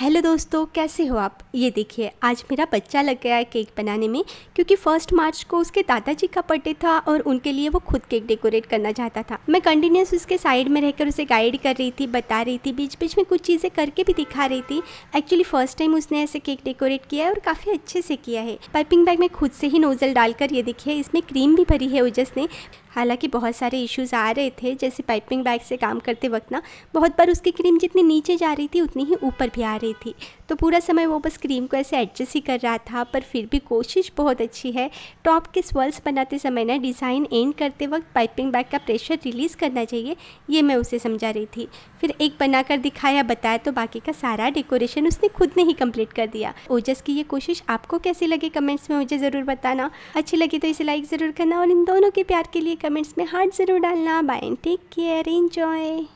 hello दोस्तों कैसे हो आप ये देखिए आज मेरा बच्चा लग गया है केक बनाने में क्योंकि फर्स्ट मार्च को उसके दादाजी का बर्थडे था और उनके लिए वो खुद केक डेकोरेट करना चाहता था मैं कंटिन्यूस उसके साइड में रहकर उसे गाइड कर रही थी बता रही थी बीच बीच में कुछ चीज़ें करके भी दिखा रही थी एक्चुअली फर्स्ट टाइम उसने ऐसे केक डेकोरेट किया है और काफ़ी अच्छे से किया है पाइपिंग बैग में खुद से ही नोज़ल डालकर ये देखिए इसमें क्रीम भी भरी है ओजस ने हालांकि बहुत सारे इश्यूज़ आ रहे थे जैसे पाइपिंग बैग से काम करते वक्त ना बहुत बार उसकी क्रीम जितनी नीचे जा रही थी उतनी ही ऊपर भी आ रही रही थी तो पूरा समय वो बस क्रीम को ऐसे एडजस्ट ही कर रहा था पर फिर भी कोशिश बहुत अच्छी है टॉप के स्वर्ल्स बनाते समय ना डिज़ाइन एंड करते वक्त पाइपिंग बैग का प्रेशर रिलीज़ करना चाहिए ये मैं उसे समझा रही थी फिर एक बनाकर दिखाया बताया तो बाकी का सारा डेकोरेशन उसने खुद ने ही कंप्लीट कर दिया ओजस की ये कोशिश आपको कैसी लगी कमेंट्स में मुझे ज़रूर बताना अच्छी लगी तो इसे लाइक ज़रूर करना और इन दोनों के प्यार के लिए कमेंट्स में हार्ट ज़रूर डालना बाय टेक केयर इन्जॉय